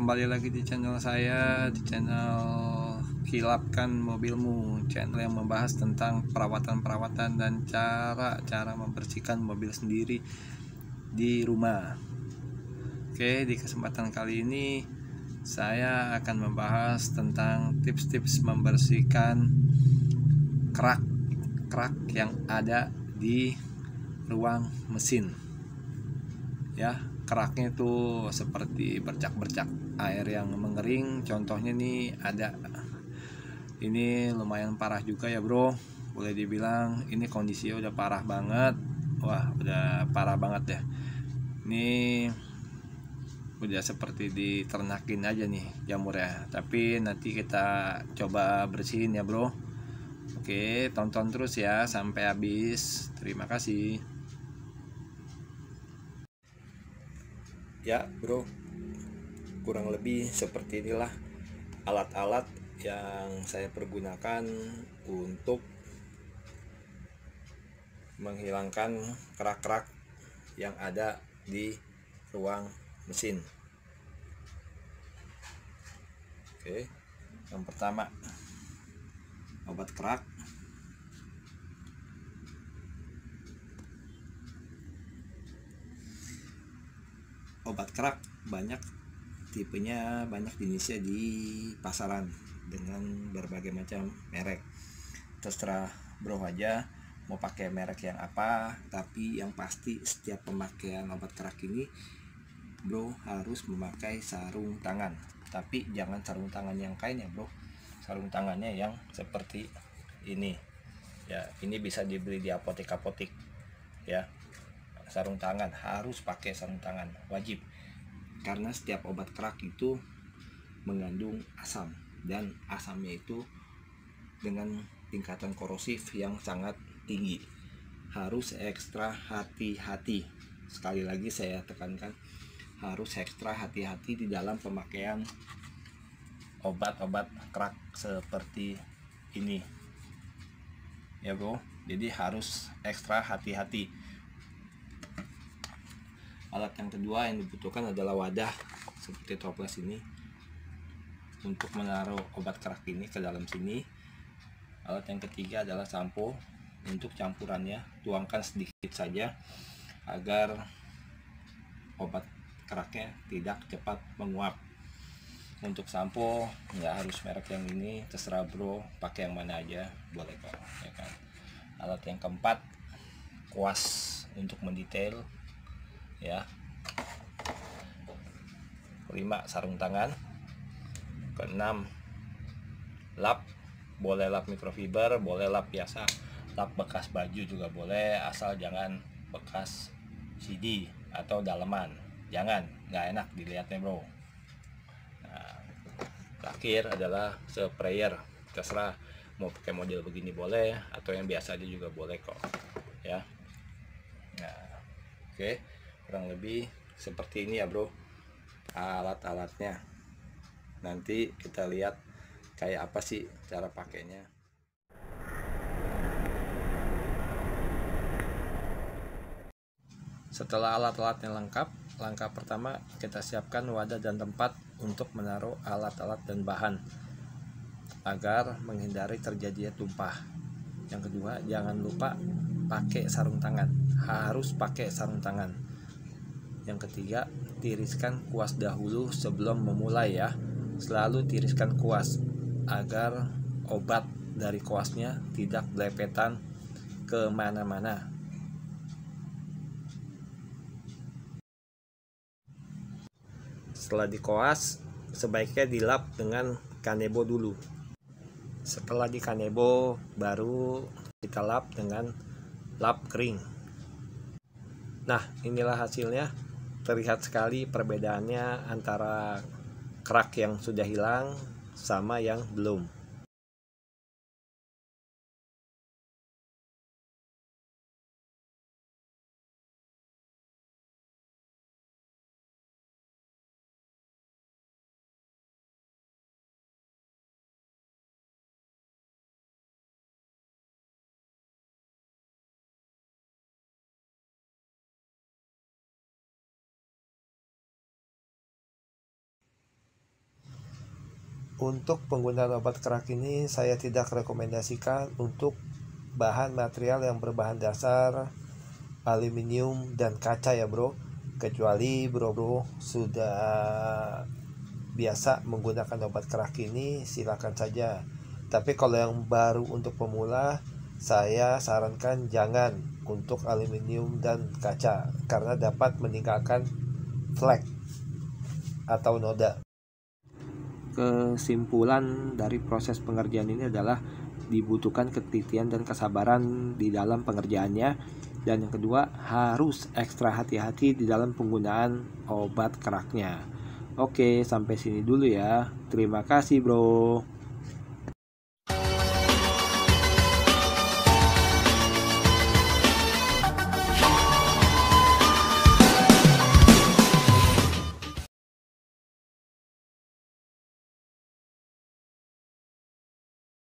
kembali lagi di channel saya di channel kilapkan mobilmu channel yang membahas tentang perawatan-perawatan dan cara-cara membersihkan mobil sendiri di rumah Oke di kesempatan kali ini saya akan membahas tentang tips-tips membersihkan kerak kerak yang ada di ruang mesin ya keraknya itu seperti bercak-bercak air yang mengering contohnya nih ada ini lumayan parah juga ya bro boleh dibilang ini kondisi udah parah banget wah udah parah banget ya ini udah seperti diternakin aja nih jamur ya tapi nanti kita coba bersihin ya bro oke tonton terus ya sampai habis terima kasih ya bro kurang lebih seperti inilah alat-alat yang saya pergunakan untuk menghilangkan kerak-kerak yang ada di ruang mesin oke yang pertama obat kerak obat kerak banyak tipenya banyak di Indonesia di pasaran dengan berbagai macam merek terserah bro aja mau pakai merek yang apa tapi yang pasti setiap pemakaian obat kerak ini bro harus memakai sarung tangan tapi jangan sarung tangan yang kain ya bro sarung tangannya yang seperti ini ya ini bisa dibeli di apotek apotek ya sarung tangan harus pakai sarung tangan wajib karena setiap obat kerak itu mengandung asam dan asamnya itu dengan tingkatan korosif yang sangat tinggi harus ekstra hati-hati sekali lagi saya tekankan harus ekstra hati-hati di dalam pemakaian obat-obat kerak seperti ini ya bro jadi harus ekstra hati-hati alat yang kedua yang dibutuhkan adalah wadah seperti toples ini untuk menaruh obat kerak ini ke dalam sini alat yang ketiga adalah sampo untuk campurannya tuangkan sedikit saja agar obat keraknya tidak cepat menguap untuk sampo nggak harus merek yang ini terserah bro pakai yang mana aja boleh kok ya kan alat yang keempat kuas untuk mendetail ya 5 sarung tangan keenam lap boleh lap microfiber boleh lap biasa lap bekas baju juga boleh asal jangan bekas CD atau daleman jangan nggak enak dilihatnya bro nah, terakhir adalah sprayer terserah mau pakai model begini boleh atau yang biasa aja juga boleh kok ya nah, oke okay kurang lebih seperti ini ya bro alat-alatnya nanti kita lihat kayak apa sih cara pakainya setelah alat-alatnya lengkap langkah pertama kita siapkan wadah dan tempat untuk menaruh alat-alat dan bahan agar menghindari terjadinya tumpah yang kedua jangan lupa pakai sarung tangan harus pakai sarung tangan yang ketiga, tiriskan kuas dahulu sebelum memulai ya. Selalu tiriskan kuas agar obat dari kuasnya tidak belepetan kemana-mana. Setelah dikoas sebaiknya dilap dengan kanebo dulu. Setelah di kanebo, baru kita lap dengan lap kering. Nah, inilah hasilnya terlihat sekali perbedaannya antara kerak yang sudah hilang sama yang belum Untuk penggunaan obat kerak ini saya tidak rekomendasikan untuk bahan material yang berbahan dasar aluminium dan kaca ya bro kecuali bro bro sudah biasa menggunakan obat kerak ini silakan saja tapi kalau yang baru untuk pemula saya sarankan jangan untuk aluminium dan kaca karena dapat meninggalkan flek atau noda kesimpulan dari proses pengerjaan ini adalah dibutuhkan ketelitian dan kesabaran di dalam pengerjaannya dan yang kedua harus ekstra hati-hati di dalam penggunaan obat keraknya. Oke, sampai sini dulu ya. Terima kasih, Bro.